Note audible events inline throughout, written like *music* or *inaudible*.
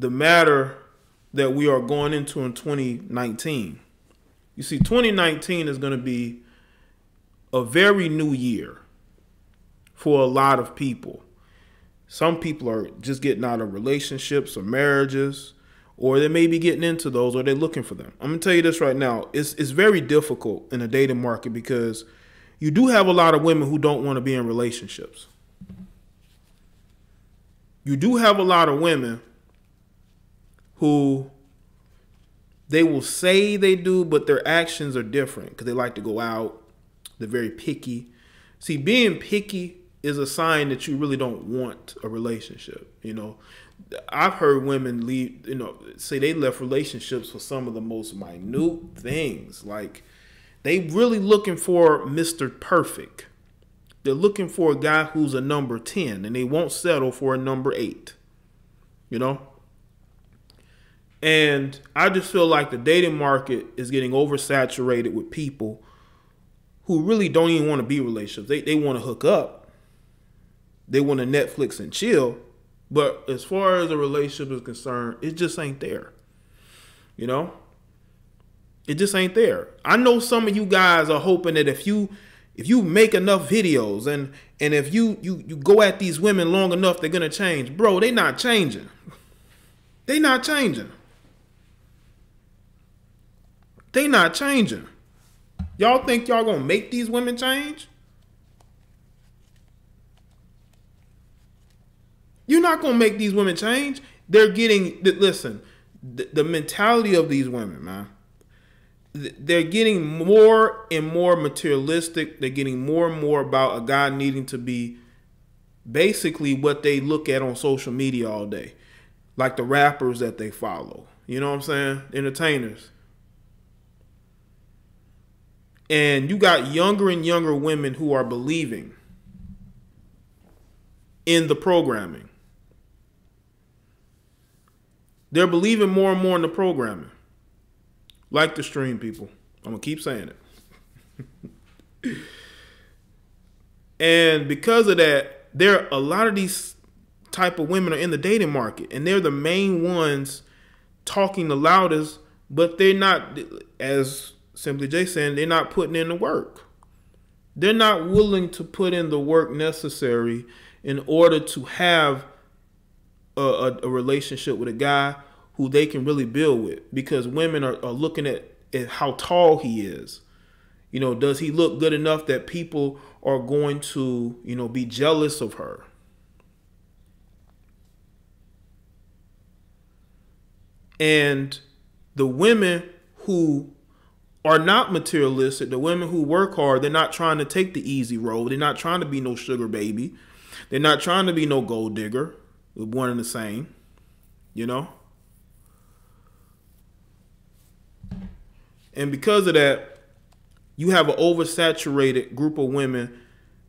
the matter that we are going into in 2019. You see, 2019 is going to be a very new year for a lot of people. Some people are just getting out of relationships or marriages, or they may be getting into those, or they're looking for them. I'm going to tell you this right now it's, it's very difficult in the dating market because you do have a lot of women who don't want to be in relationships. You do have a lot of women who they will say they do, but their actions are different because they like to go out. They're very picky. See, being picky is a sign that you really don't want a relationship. You know, I've heard women leave, you know, say they left relationships for some of the most minute things. Like they really looking for Mr. Perfect. They're looking for a guy who's a number 10 and they won't settle for a number 8. You know? And I just feel like the dating market is getting oversaturated with people who really don't even want to be relationships. They, they want to hook up, they want to Netflix and chill. But as far as a relationship is concerned, it just ain't there. You know? It just ain't there. I know some of you guys are hoping that if you if you make enough videos and and if you you you go at these women long enough, they're gonna change. Bro, they not changing. They not changing. They not changing. Y'all think y'all gonna make these women change? You're not gonna make these women change. They're getting listen. The, the mentality of these women, man. They're getting more and more materialistic. They're getting more and more about a guy needing to be basically what they look at on social media all day, like the rappers that they follow. You know what I'm saying? Entertainers. And you got younger and younger women who are believing in the programming. They're believing more and more in the programming. Like the stream, people. I'm going to keep saying it. *laughs* and because of that, there a lot of these type of women are in the dating market and they're the main ones talking the loudest, but they're not as Simply J saying they're not putting in the work. They're not willing to put in the work necessary in order to have a, a, a relationship with a guy who they can really build with because women are, are looking at, at how tall he is. You know, does he look good enough that people are going to, you know, be jealous of her? And the women who are not materialistic, the women who work hard, they're not trying to take the easy road. They're not trying to be no sugar baby. They're not trying to be no gold digger. We're one and the same, you know? And because of that, you have an oversaturated group of women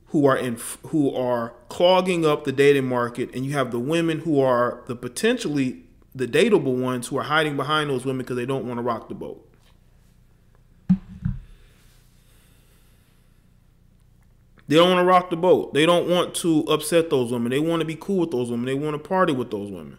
who are in who are clogging up the dating market and you have the women who are the potentially the dateable ones who are hiding behind those women because they don't want to rock the boat. They don't want to rock the boat. They don't want to upset those women. They want to be cool with those women. They want to party with those women.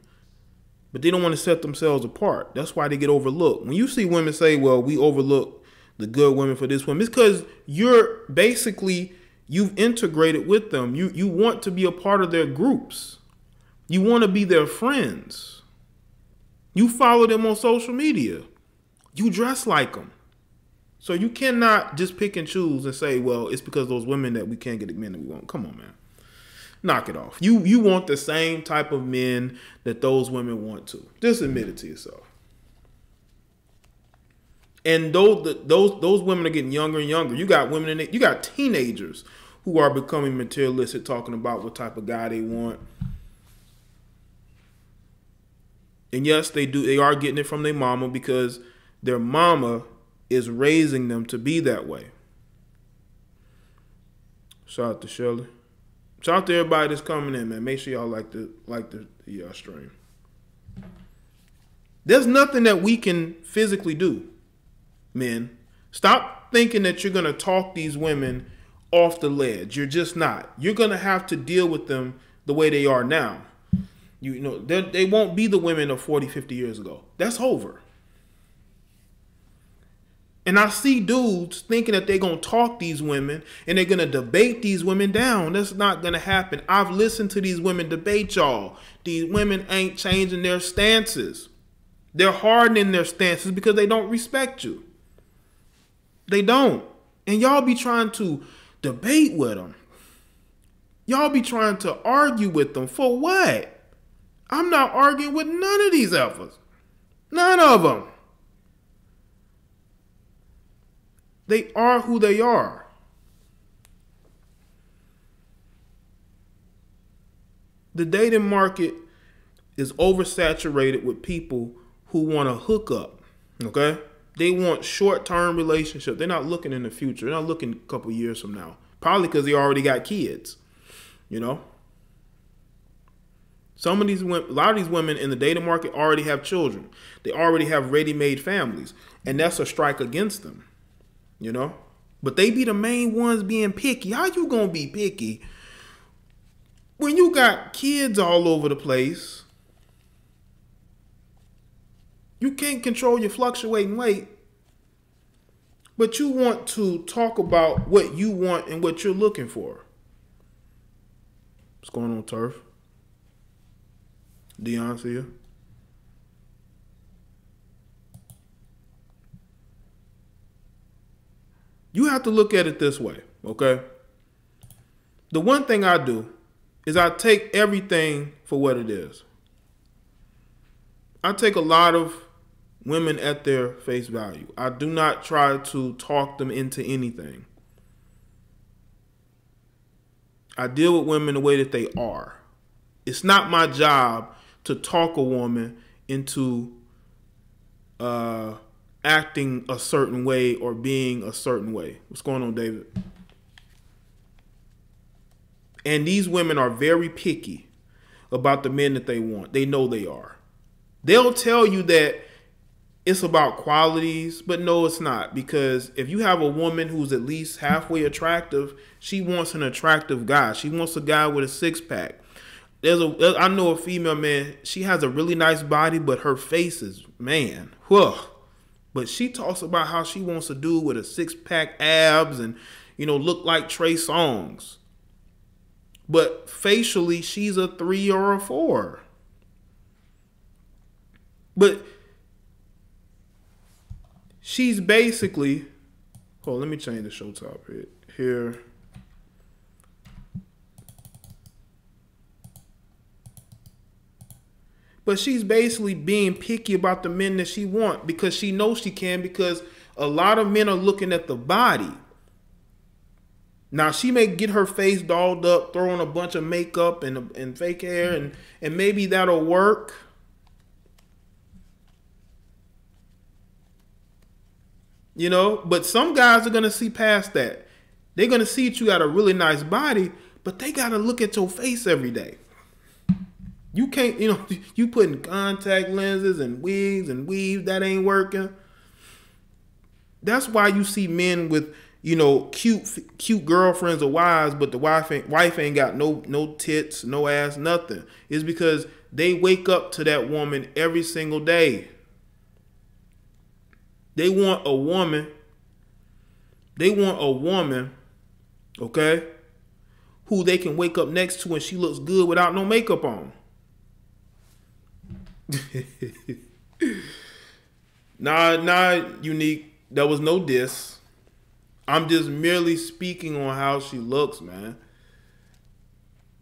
But they don't want to set themselves apart. That's why they get overlooked. When you see women say, well, we overlook the good women for this woman, it's because you're basically, you've integrated with them. You, you want to be a part of their groups. You want to be their friends. You follow them on social media. You dress like them. So you cannot just pick and choose and say, well, it's because those women that we can't get the men that we want. Come on, man. Knock it off. You you want the same type of men that those women want to. Just admit it to yourself. And those those those women are getting younger and younger. You got women in it. You got teenagers who are becoming materialistic, talking about what type of guy they want. And yes, they do. They are getting it from their mama because their mama is raising them to be that way. Shout out to Shirley. Shout out to everybody that's coming in, man. Make sure y'all like the like the, the uh, stream. There's nothing that we can physically do, men. Stop thinking that you're gonna talk these women off the ledge. You're just not. You're gonna have to deal with them the way they are now. You know, they won't be the women of 40, 50 years ago. That's over. And I see dudes thinking that they're going to talk these women and they're going to debate these women down. That's not going to happen. I've listened to these women debate y'all. These women ain't changing their stances. They're hardening their stances because they don't respect you. They don't. And y'all be trying to debate with them. Y'all be trying to argue with them. For what? I'm not arguing with none of these alphas. None of them. They are who they are. The dating market is oversaturated with people who want to hook up. Okay? They want short-term relationship. They're not looking in the future. They're not looking a couple years from now. Probably because they already got kids. You know? Some of these women, a lot of these women in the dating market already have children. They already have ready-made families, and that's a strike against them you know? But they be the main ones being picky. How you gonna be picky when you got kids all over the place? You can't control your fluctuating weight, but you want to talk about what you want and what you're looking for. What's going on, turf? Dion's here. You have to look at it this way, okay? The one thing I do is I take everything for what it is. I take a lot of women at their face value. I do not try to talk them into anything. I deal with women the way that they are. It's not my job to talk a woman into uh, acting a certain way or being a certain way. What's going on, David? And these women are very picky about the men that they want. They know they are. They'll tell you that it's about qualities, but no, it's not. Because if you have a woman who's at least halfway attractive, she wants an attractive guy. She wants a guy with a six pack. There's a I know a female man. She has a really nice body, but her face is man. Whoa. But she talks about how she wants to do with a six pack abs and, you know, look like Trey Songs. But facially, she's a three or a four. But she's basically. Oh, let me change the show top here. Here. but she's basically being picky about the men that she want because she knows she can because a lot of men are looking at the body now she may get her face dolled up throwing a bunch of makeup and, and fake hair and, and maybe that'll work you know but some guys are going to see past that they're going to see that you got a really nice body but they got to look at your face every day you can't, you know, *laughs* you putting contact lenses and wigs and weaves that ain't working. That's why you see men with, you know, cute cute girlfriends or wives, but the wife ain't wife ain't got no no tits, no ass, nothing. Is because they wake up to that woman every single day. They want a woman. They want a woman, okay, who they can wake up next to and she looks good without no makeup on. *laughs* nah, nah, unique. There was no diss. I'm just merely speaking on how she looks, man.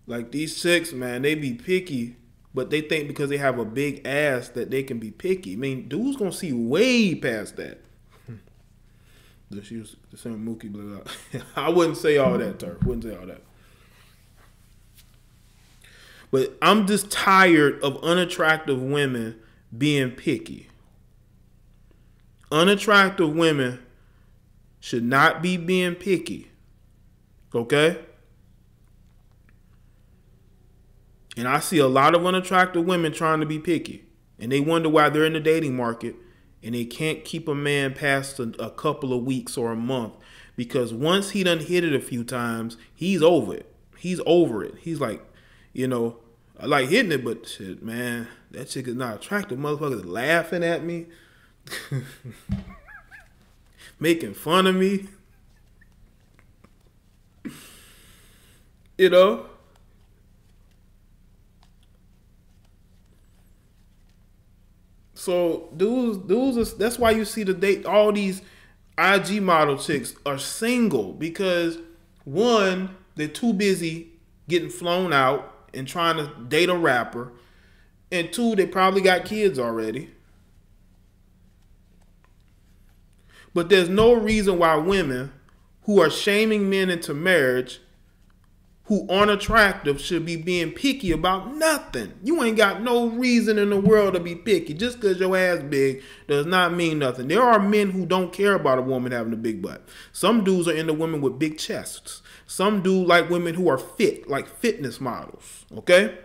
Like these chicks, man, they be picky, but they think because they have a big ass that they can be picky. I mean, dude's gonna see way past that. Hmm. she was the same Mookie, blah, blah. *laughs* I wouldn't say all that, Turf. Wouldn't say all that. But I'm just tired of unattractive women being picky. Unattractive women should not be being picky. Okay? And I see a lot of unattractive women trying to be picky. And they wonder why they're in the dating market and they can't keep a man past a, a couple of weeks or a month because once he done hit it a few times, he's over it. He's over it. He's like, you know, I like hitting it, but shit, man, that chick is not attractive. Motherfuckers laughing at me, *laughs* making fun of me. *laughs* You know? So dudes, dudes, is, that's why you see the date. All these IG model chicks are single because one, they're too busy getting flown out and trying to date a rapper, and two, they probably got kids already. But there's no reason why women who are shaming men into marriage who aren't attractive should be being picky about nothing. You ain't got no reason in the world to be picky. Just because your ass big does not mean nothing. There are men who don't care about a woman having a big butt. Some dudes are into women with big chests. Some do like women who are fit, like fitness models. Okay?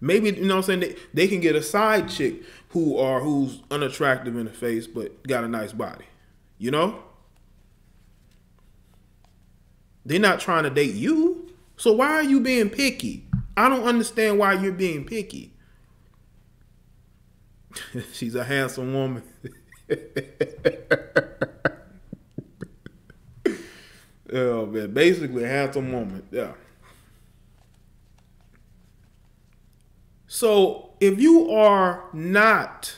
Maybe you know what I'm saying they, they can get a side chick who are who's unattractive in the face but got a nice body. You know? They're not trying to date you. So why are you being picky? I don't understand why you're being picky. *laughs* She's a handsome woman. *laughs* oh man, basically handsome woman. Yeah. So if you are not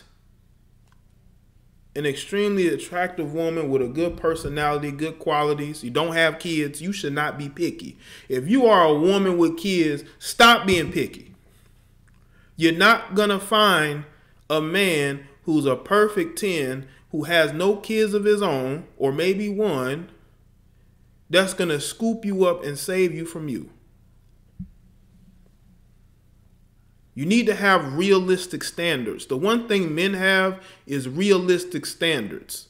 an extremely attractive woman with a good personality, good qualities, you don't have kids, you should not be picky. If you are a woman with kids, stop being picky. You're not going to find a man who's a perfect 10 who has no kids of his own or maybe one that's going to scoop you up and save you from you. You need to have realistic standards. The one thing men have is realistic standards.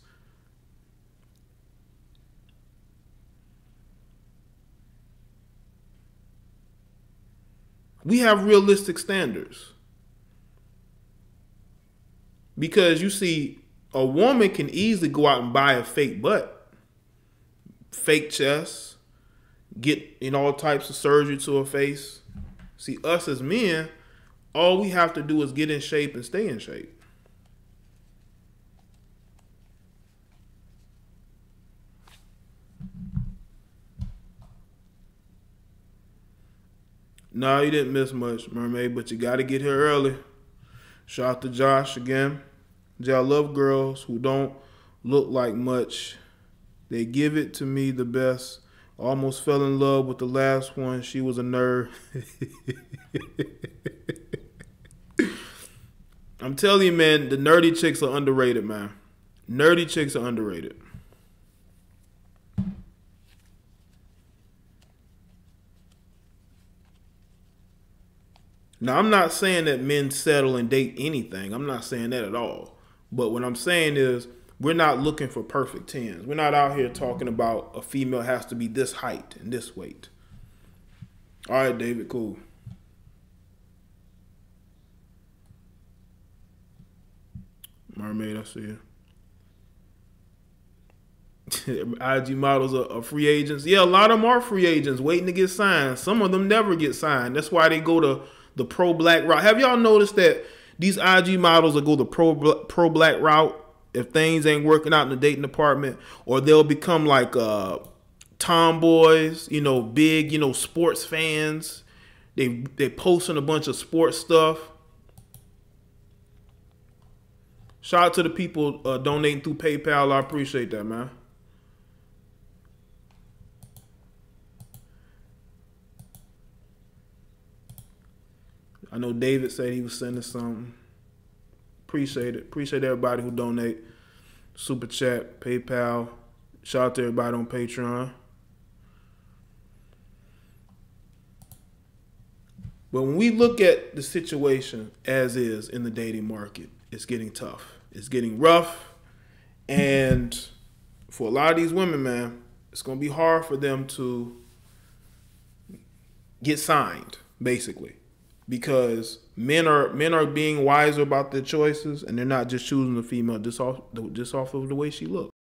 We have realistic standards. Because you see, a woman can easily go out and buy a fake butt, fake chest, get in all types of surgery to her face. See, us as men, all we have to do is get in shape and stay in shape. No, you didn't miss much, Mermaid, but you got to get here early. Shout out to Josh again. I love girls who don't look like much. They give it to me the best. Almost fell in love with the last one. She was a nerd. *laughs* I'm telling you, man, the nerdy chicks are underrated, man. Nerdy chicks are underrated. Now, I'm not saying that men settle and date anything. I'm not saying that at all. But what I'm saying is, we're not looking for perfect tens. We're not out here talking about a female has to be this height and this weight. All right, David, cool. Mermaid, I see you. *laughs* IG models are, are, free agents. Yeah, a lot of them are free agents waiting to get signed. Some of them never get signed. That's why they go to the pro black route. Have y'all noticed that these IG models will go the pro pro black route if things ain't working out in the dating department, or they'll become like uh, tomboys, you know, big, you know, sports fans. They they posting a bunch of sports stuff Shout out to the people uh, donating through PayPal. I appreciate that, man. I know David said he was sending something. Appreciate it. Appreciate everybody who donate. Super chat, PayPal. Shout out to everybody on Patreon. But when we look at the situation as is in the dating market, it's getting tough. It's getting rough. And for a lot of these women, man, it's going to be hard for them to get signed basically because men are men are being wiser about their choices and they're not just choosing a female just off just off of the way she looks